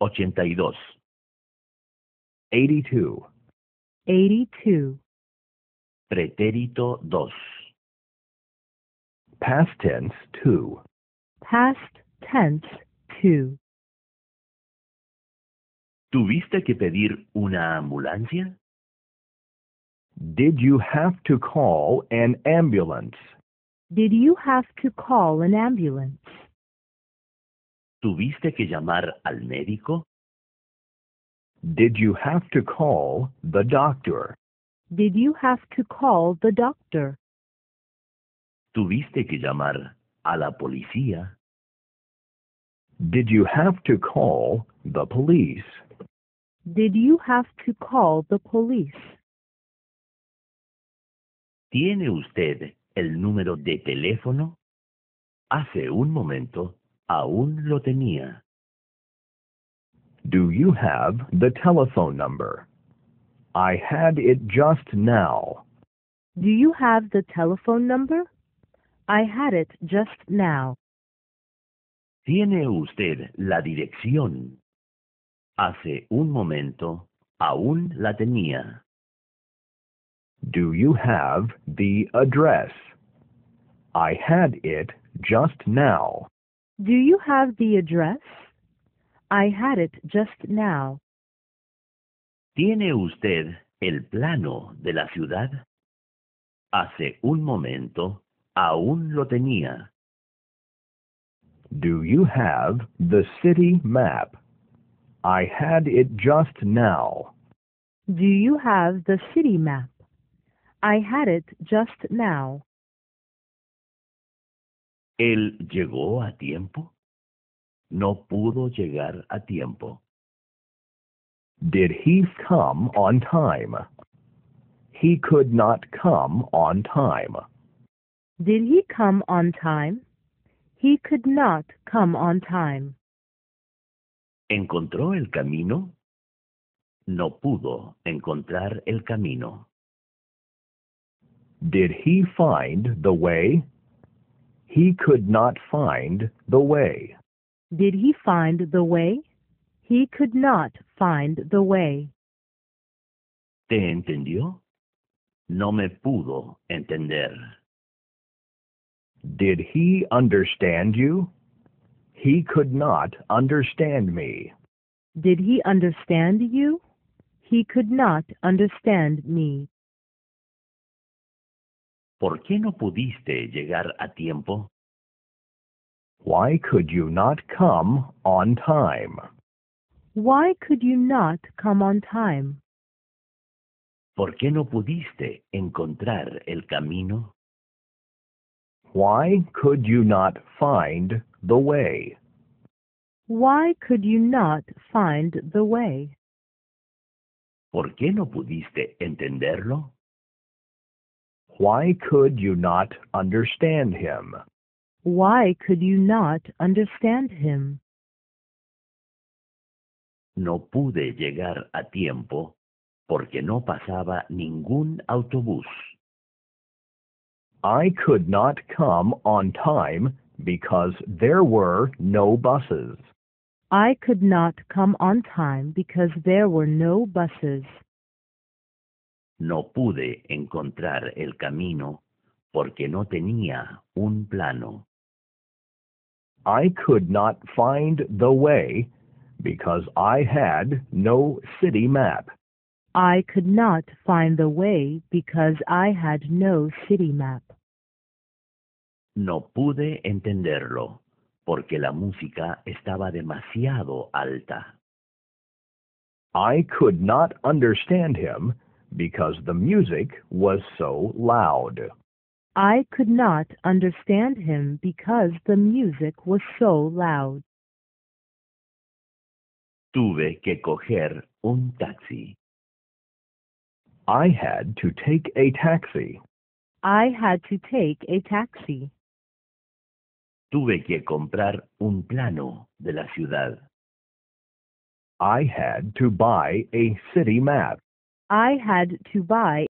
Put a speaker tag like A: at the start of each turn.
A: 82. 82.
B: 82.
A: Pretérito dos. Past tense 2.
B: Past tense 2.
A: ¿Tuviste que pedir una ambulancia? Did you have to call an ambulance?
B: Did you have to call an ambulance?
A: ¿Tuviste que llamar al médico? Did you have to call the doctor?
B: Did you have to call the doctor?
A: ¿Tuviste que llamar a la policía? Did you have to call the police?
B: Did you have to call the police?
A: ¿Tiene usted el número de teléfono? Hace un momento Aún lo tenía. Do you have the telephone number? I had it just now.
B: Do you have the telephone number? I had it just now.
A: ¿Tiene usted la dirección? Hace un momento aún la tenía. Do you have the address? I had it just now.
B: Do you have the address? I had it just now.
A: ¿Tiene usted el plano de la ciudad? Hace un momento aún lo tenía. Do you have the city map? I had it just now.
B: Do you have the city map? I had it just now.
A: Él llegó a tiempo. No pudo llegar a tiempo. Did he come on time? He could not come on time.
B: Did he come on time? He could not come on time.
A: ¿Encontró el camino? No pudo encontrar el camino. Did he find the way? He could not find the way.
B: Did he find the way? He could not find the way.
A: ¿Te entendió? No me pudo entender. Did he understand you? He could not understand
B: me. Did he understand you? He could not understand me.
A: ¿Por qué no pudiste llegar a tiempo? Why could you not come on time?
B: Why could you not come on time?
A: ¿Por qué no pudiste encontrar el camino? Why could you not find the way?
B: Why could you not find the way?
A: ¿Por qué no pudiste entenderlo? Why could you not understand him?
B: Why could you not understand him?
A: No pude llegar a tiempo porque no pasaba ningún autobús. I could not come on time because there were no buses.
B: I could not come on time because there were no buses.
A: No pude encontrar el camino porque no tenía un plano. I could not find the way because I had no city map.
B: I could not find the way because I had no city map.
A: No pude entenderlo porque la música estaba demasiado alta. I could not understand him because the music was so loud.
B: I could not understand him because the music was so loud.
A: Tuve que coger un taxi. I had to take a taxi.
B: I had to take a taxi.
A: Tuve que comprar un plano de la ciudad. I had to buy a city map.
B: I had to buy